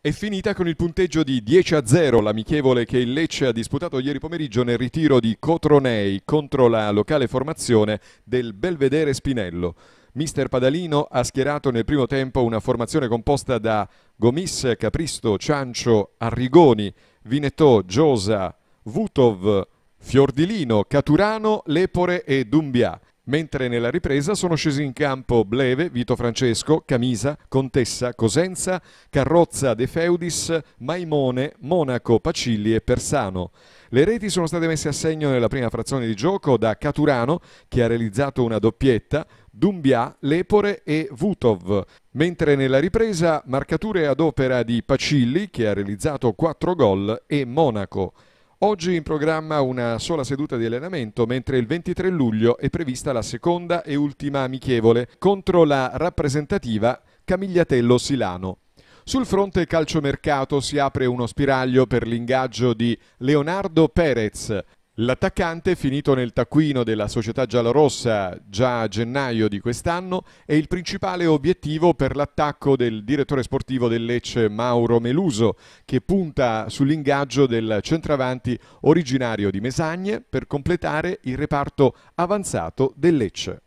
È finita con il punteggio di 10 a 0 l'amichevole che il Lecce ha disputato ieri pomeriggio nel ritiro di Cotronei contro la locale formazione del Belvedere Spinello. Mister Padalino ha schierato nel primo tempo una formazione composta da Gomis, Capristo, Ciancio, Arrigoni, Vinetò, Giosa, Vutov, Fiordilino, Caturano, Lepore e Dumbia mentre nella ripresa sono scesi in campo Bleve, Vito Francesco, Camisa, Contessa, Cosenza, Carrozza, De Feudis, Maimone, Monaco, Pacilli e Persano. Le reti sono state messe a segno nella prima frazione di gioco da Caturano, che ha realizzato una doppietta, Dumbia, Lepore e Vutov, mentre nella ripresa marcature ad opera di Pacilli, che ha realizzato 4 gol, e Monaco. Oggi in programma una sola seduta di allenamento, mentre il 23 luglio è prevista la seconda e ultima amichevole contro la rappresentativa Camigliatello Silano. Sul fronte calciomercato si apre uno spiraglio per l'ingaggio di Leonardo Perez, L'attaccante, finito nel taccuino della società giallorossa già a gennaio di quest'anno, è il principale obiettivo per l'attacco del direttore sportivo del Lecce Mauro Meluso, che punta sull'ingaggio del centravanti originario di Mesagne per completare il reparto avanzato del Lecce.